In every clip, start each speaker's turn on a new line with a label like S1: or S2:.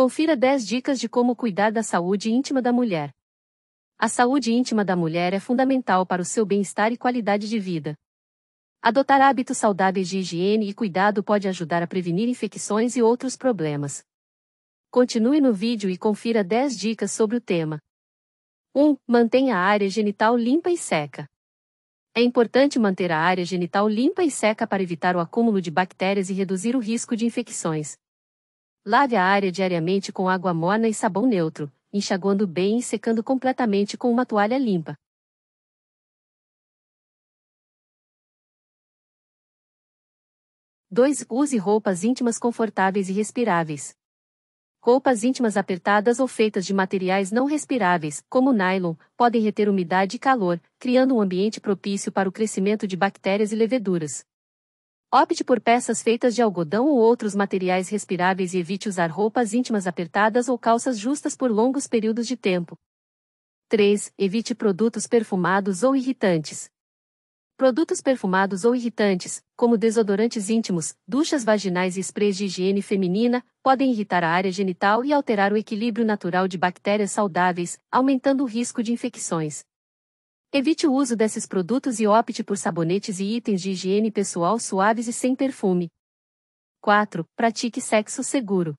S1: Confira 10 dicas de como cuidar da saúde íntima da mulher. A saúde íntima da mulher é fundamental para o seu bem-estar e qualidade de vida. Adotar hábitos saudáveis de higiene e cuidado pode ajudar a prevenir infecções e outros problemas. Continue no vídeo e confira 10 dicas sobre o tema. 1. Mantenha a área genital limpa e seca. É importante manter a área genital limpa e seca para evitar o acúmulo de bactérias e reduzir o risco de infecções. Lave a área diariamente com água morna e sabão neutro, enxaguando bem e secando completamente com uma toalha limpa. Dois, use roupas íntimas confortáveis e respiráveis. Roupas íntimas apertadas ou feitas de materiais não respiráveis, como nylon, podem reter umidade e calor, criando um ambiente propício para o crescimento de bactérias e leveduras. Opte por peças feitas de algodão ou outros materiais respiráveis e evite usar roupas íntimas apertadas ou calças justas por longos períodos de tempo. 3. Evite produtos perfumados ou irritantes. Produtos perfumados ou irritantes, como desodorantes íntimos, duchas vaginais e sprays de higiene feminina, podem irritar a área genital e alterar o equilíbrio natural de bactérias saudáveis, aumentando o risco de infecções. Evite o uso desses produtos e opte por sabonetes e itens de higiene pessoal suaves e sem perfume. 4. Pratique sexo seguro.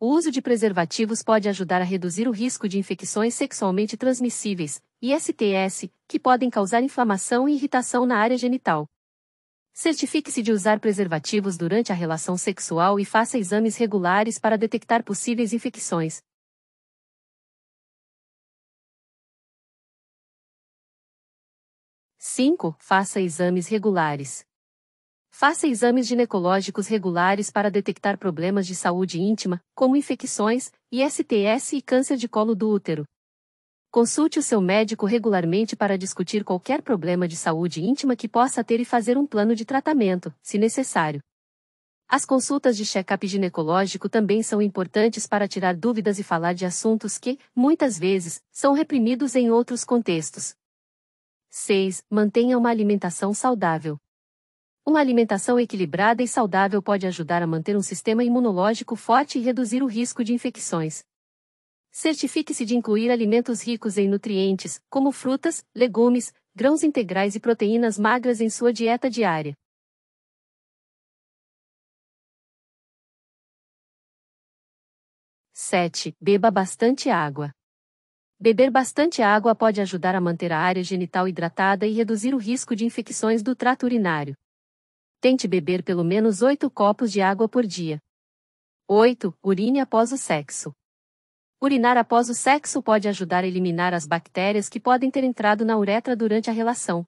S1: O uso de preservativos pode ajudar a reduzir o risco de infecções sexualmente transmissíveis, ISTS, que podem causar inflamação e irritação na área genital. Certifique-se de usar preservativos durante a relação sexual e faça exames regulares para detectar possíveis infecções, 5. Faça exames regulares. Faça exames ginecológicos regulares para detectar problemas de saúde íntima, como infecções, ISTS e câncer de colo do útero. Consulte o seu médico regularmente para discutir qualquer problema de saúde íntima que possa ter e fazer um plano de tratamento, se necessário. As consultas de check-up ginecológico também são importantes para tirar dúvidas e falar de assuntos que, muitas vezes, são reprimidos em outros contextos. 6. Mantenha uma alimentação saudável. Uma alimentação equilibrada e saudável pode ajudar a manter um sistema imunológico forte e reduzir o risco de infecções. Certifique-se de incluir alimentos ricos em nutrientes, como frutas, legumes, grãos integrais e proteínas magras em sua dieta diária. Sete, Beba bastante água. Beber bastante água pode ajudar a manter a área genital hidratada e reduzir o risco de infecções do trato urinário. Tente beber pelo menos 8 copos de água por dia. 8. Urine após o sexo. Urinar após o sexo pode ajudar a eliminar as bactérias que podem ter entrado na uretra durante a relação.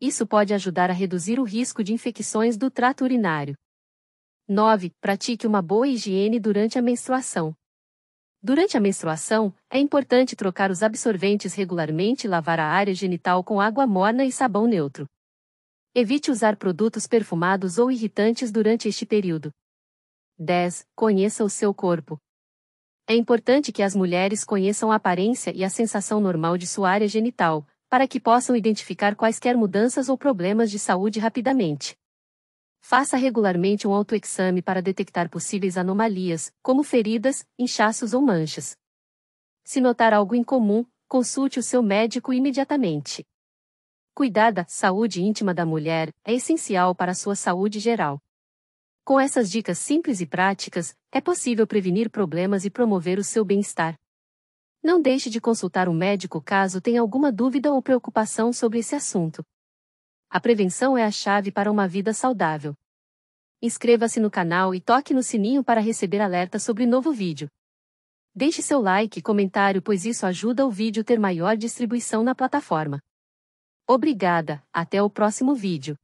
S1: Isso pode ajudar a reduzir o risco de infecções do trato urinário. 9. Pratique uma boa higiene durante a menstruação. Durante a menstruação, é importante trocar os absorventes regularmente e lavar a área genital com água morna e sabão neutro. Evite usar produtos perfumados ou irritantes durante este período. 10. Conheça o seu corpo. É importante que as mulheres conheçam a aparência e a sensação normal de sua área genital, para que possam identificar quaisquer mudanças ou problemas de saúde rapidamente. Faça regularmente um autoexame para detectar possíveis anomalias, como feridas, inchaços ou manchas. Se notar algo incomum, consulte o seu médico imediatamente. Cuidar da saúde íntima da mulher é essencial para a sua saúde geral. Com essas dicas simples e práticas, é possível prevenir problemas e promover o seu bem-estar. Não deixe de consultar um médico caso tenha alguma dúvida ou preocupação sobre esse assunto. A prevenção é a chave para uma vida saudável. Inscreva-se no canal e toque no sininho para receber alerta sobre novo vídeo. Deixe seu like e comentário, pois isso ajuda o vídeo ter maior distribuição na plataforma. Obrigada, até o próximo vídeo.